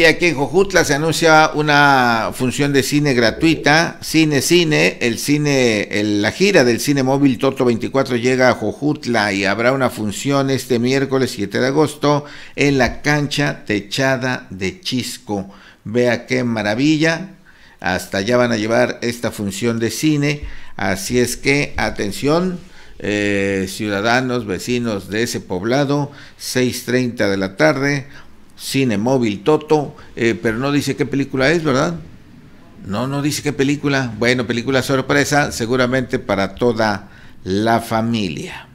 Y Aquí en Jojutla se anuncia una función de cine gratuita, Cine Cine, el cine, la gira del cine móvil Toto 24 llega a Jojutla y habrá una función este miércoles 7 de agosto en la cancha techada de Chisco. Vea qué maravilla, hasta allá van a llevar esta función de cine, así es que atención. Eh, ciudadanos, vecinos de ese poblado, 6.30 de la tarde, Cine Móvil Toto, eh, pero no dice qué película es, ¿verdad? No, no dice qué película. Bueno, película sorpresa, seguramente para toda la familia.